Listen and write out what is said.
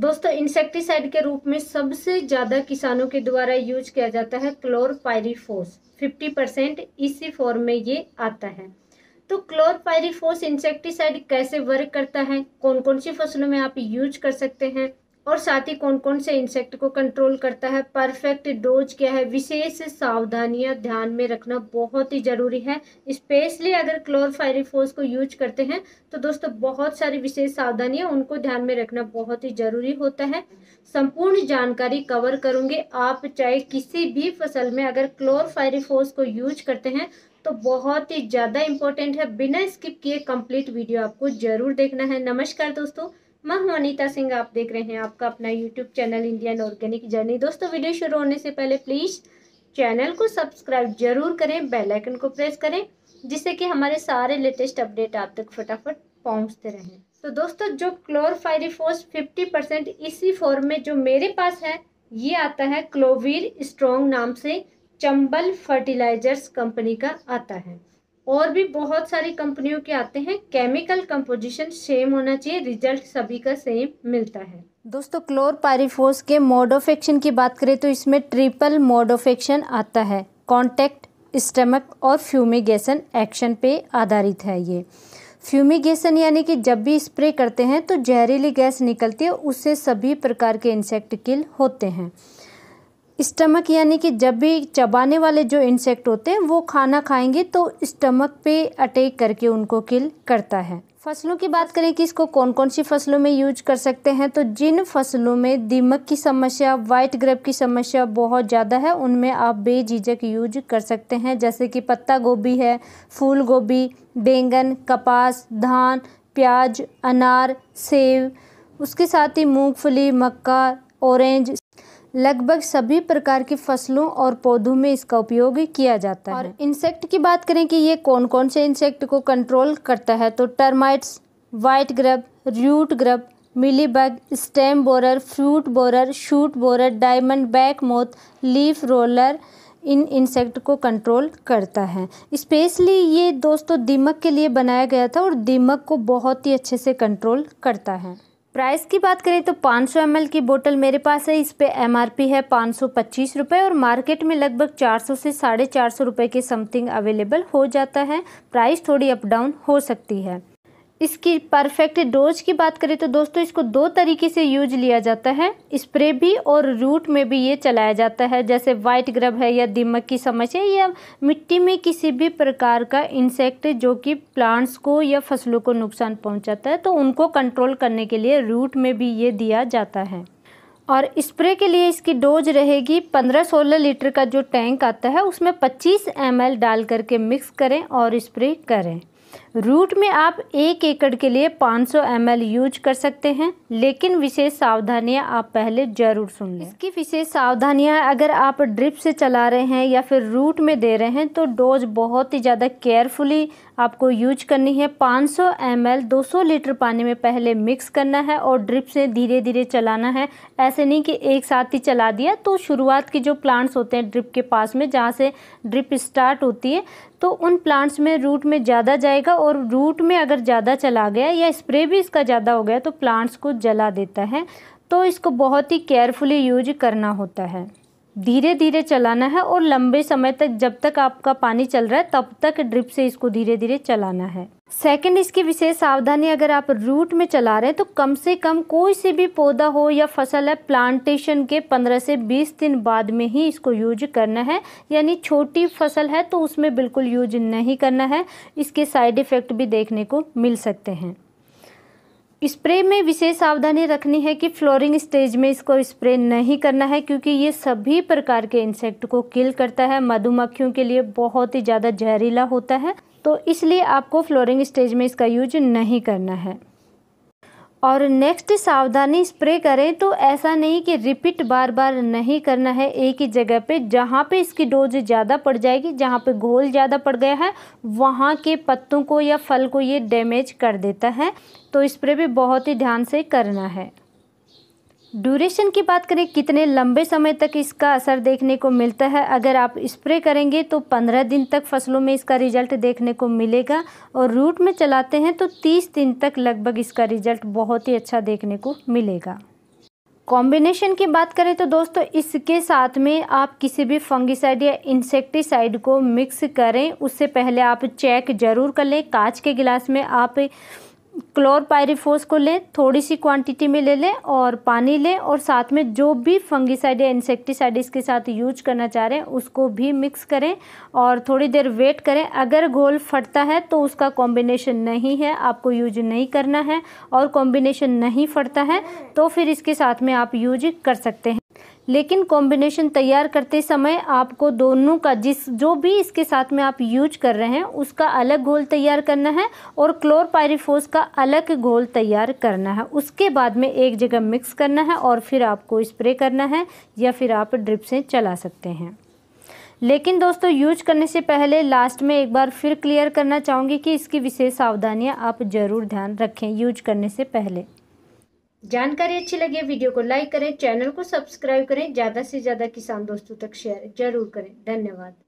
दोस्तों इंसेक्टिसाइड के रूप में सबसे ज़्यादा किसानों के द्वारा यूज किया जाता है क्लोरपायरीफोस 50 परसेंट इसी फॉर्म में ये आता है तो क्लोरपायरीफोस इंसेक्टिसाइड कैसे वर्क करता है कौन कौन सी फसलों में आप यूज कर सकते हैं और साथ ही कौन कौन से इंसेक्ट को कंट्रोल करता है परफेक्ट डोज क्या है विशेष सावधानियां ध्यान में रखना बहुत ही ज़रूरी है स्पेशली अगर क्लोरफायरीफोज को यूज करते हैं तो दोस्तों बहुत सारी विशेष सावधानियां उनको ध्यान में रखना बहुत ही ज़रूरी होता है संपूर्ण जानकारी कवर करूंगी आप चाहे किसी भी फसल में अगर क्लोरफायरिफोस को यूज करते हैं तो बहुत ही ज़्यादा इंपॉर्टेंट है बिना स्किप किए कंप्लीट वीडियो आपको जरूर देखना है नमस्कार दोस्तों मैं अनिता सिंह आप देख रहे हैं आपका अपना YouTube channel Indian organic journey दोस्तों वीडियो शुरू होने से पहले प्लीज़ चैनल को सब्सक्राइब जरूर करें बेल आइकन को प्रेस करें जिससे कि हमारे सारे लेटेस्ट अपडेट आप तक फटाफट पहुंचते रहें तो दोस्तों जो क्लोरफायरिफोस फिफ्टी परसेंट इसी फॉर्म में जो मेरे पास है ये आता है क्लोवीर स्ट्रॉन्ग नाम से चंबल फर्टिलाइजर्स कंपनी का आता है और भी बहुत सारी कंपनियों के आते हैं केमिकल कंपोजिशन सेम होना चाहिए रिजल्ट सभी का सेम मिलता है दोस्तों क्लोर पारिफोस के मोड ऑफ एक्शन की बात करें तो इसमें ट्रिपल मोड ऑफ एक्शन आता है कॉन्टेक्ट स्टमक और फ्यूमिगेशन एक्शन पे आधारित है ये फ्यूमिगेशन यानी कि जब भी स्प्रे करते हैं तो जहरीली गैस निकलती है उससे सभी प्रकार के इंसेक्ट किल होते हैं स्टमक यानी कि जब भी चबाने वाले जो इंसेक्ट होते हैं वो खाना खाएंगे तो स्टमक पे अटैक करके उनको किल करता है फसलों की बात करें कि इसको कौन कौन सी फसलों में यूज कर सकते हैं तो जिन फसलों में दीमक की समस्या वाइट ग्रब की समस्या बहुत ज़्यादा है उनमें आप बेझिझक यूज कर सकते हैं जैसे कि पत्ता गोभी है फूल गोभी बैंगन कपास धान प्याज अनार सेब उसके साथ ही मूंगफली मक्का ऑरेंज लगभग सभी प्रकार की फसलों और पौधों में इसका उपयोग किया जाता है और इंसेक्ट की बात करें कि ये कौन कौन से इंसेक्ट को कंट्रोल करता है तो termites white grub root grub bug stem borer fruit borer shoot borer diamond back moth leaf roller इन इंसेक्ट को कंट्रोल करता है स्पेशली ये दोस्तों दीमक के लिए बनाया गया था और दीमक को बहुत ही अच्छे से कंट्रोल करता है प्राइस की बात करें तो 500 सौ की बोतल मेरे पास है इस पे एम है पाँच सौ और मार्केट में लगभग 400 से साढ़े चार सौ के समथिंग अवेलेबल हो जाता है प्राइस थोड़ी अप डाउन हो सकती है इसकी परफेक्ट डोज की बात करें तो दोस्तों इसको दो तरीके से यूज लिया जाता है स्प्रे भी और रूट में भी ये चलाया जाता है जैसे वाइट ग्रब है या दिमक की समस्या या मिट्टी में किसी भी प्रकार का इंसेक्ट जो कि प्लांट्स को या फसलों को नुकसान पहुंचाता है तो उनको कंट्रोल करने के लिए रूट में भी ये दिया जाता है और स्प्रे के लिए इसकी डोज रहेगी 15-16 लीटर का जो टैंक आता है उसमें 25 एम डाल करके मिक्स करें और स्प्रे करें रूट में आप एक एकड़ के लिए 500 ml यूज कर सकते हैं लेकिन विशेष सावधानियां आप पहले जरूर सुन लें इसकी विशेष सावधानियां अगर आप ड्रिप से चला रहे हैं या फिर रूट में दे रहे हैं तो डोज बहुत ही ज़्यादा केयरफुली आपको यूज करनी है 500 ml 200 लीटर पानी में पहले मिक्स करना है और ड्रिप से धीरे धीरे चलाना है ऐसे नहीं कि एक साथ ही चला दिया तो शुरुआत के जो प्लांट्स होते हैं ड्रिप के पास में जहाँ से ड्रिप स्टार्ट होती है तो उन प्लांट्स में रूट में ज़्यादा जाएगा और रूट में अगर ज़्यादा चला गया या स्प्रे भी इसका ज़्यादा हो गया तो प्लांट्स को जला देता है तो इसको बहुत ही केयरफुली यूज करना होता है धीरे धीरे चलाना है और लंबे समय तक जब तक आपका पानी चल रहा है तब तक ड्रिप से इसको धीरे धीरे चलाना है सेकंड इसकी विशेष सावधानी अगर आप रूट में चला रहे हैं तो कम से कम कोई से भी पौधा हो या फसल है प्लांटेशन के 15 से 20 दिन बाद में ही इसको यूज करना है यानी छोटी फसल है तो उसमें बिल्कुल यूज नहीं करना है इसके साइड इफ़ेक्ट भी देखने को मिल सकते हैं स्प्रे में विशेष सावधानी रखनी है कि फ्लोरिंग स्टेज में इसको स्प्रे नहीं करना है क्योंकि ये सभी प्रकार के इंसेक्ट को किल करता है मधुमक्खियों के लिए बहुत ही ज़्यादा जहरीला होता है तो इसलिए आपको फ्लोरिंग स्टेज में इसका यूज नहीं करना है और नेक्स्ट सावधानी स्प्रे करें तो ऐसा नहीं कि रिपीट बार बार नहीं करना है एक ही जगह पे जहाँ पे इसकी डोज ज़्यादा पड़ जाएगी जहाँ पे घोल ज़्यादा पड़ गया है वहाँ के पत्तों को या फल को ये डैमेज कर देता है तो स्प्रे भी बहुत ही ध्यान से करना है ड्यूरेशन की बात करें कितने लंबे समय तक इसका असर देखने को मिलता है अगर आप स्प्रे करेंगे तो पंद्रह दिन तक फसलों में इसका रिजल्ट देखने को मिलेगा और रूट में चलाते हैं तो तीस दिन तक लगभग इसका रिजल्ट बहुत ही अच्छा देखने को मिलेगा कॉम्बिनेशन की बात करें तो दोस्तों इसके साथ में आप किसी भी फंगिसाइड या इंसेक्टिसाइड को मिक्स करें उससे पहले आप चेक ज़रूर कर लें कांच के गिलास में आप क्लोरपायरीफोस को लें थोड़ी सी क्वांटिटी में ले लें और पानी लें और साथ में जो भी फंगिसाइड या इंसेक्टिसाइड इसके साथ यूज करना चाह रहे हैं उसको भी मिक्स करें और थोड़ी देर वेट करें अगर घोल फटता है तो उसका कॉम्बिनेशन नहीं है आपको यूज नहीं करना है और कॉम्बिनेशन नहीं फटता है तो फिर इसके साथ में आप यूज कर सकते हैं लेकिन कॉम्बिनेशन तैयार करते समय आपको दोनों का जिस जो भी इसके साथ में आप यूज कर रहे हैं उसका अलग घोल तैयार करना है और क्लोरपायरिफोस का अलग घोल तैयार करना है उसके बाद में एक जगह मिक्स करना है और फिर आपको स्प्रे करना है या फिर आप ड्रिप से चला सकते हैं लेकिन दोस्तों यूज करने से पहले लास्ट में एक बार फिर क्लियर करना चाहूँगी कि इसकी विशेष सावधानियाँ आप ज़रूर ध्यान रखें यूज करने से पहले जानकारी अच्छी लगे वीडियो को लाइक करें चैनल को सब्सक्राइब करें ज़्यादा से ज़्यादा किसान दोस्तों तक शेयर जरूर करें धन्यवाद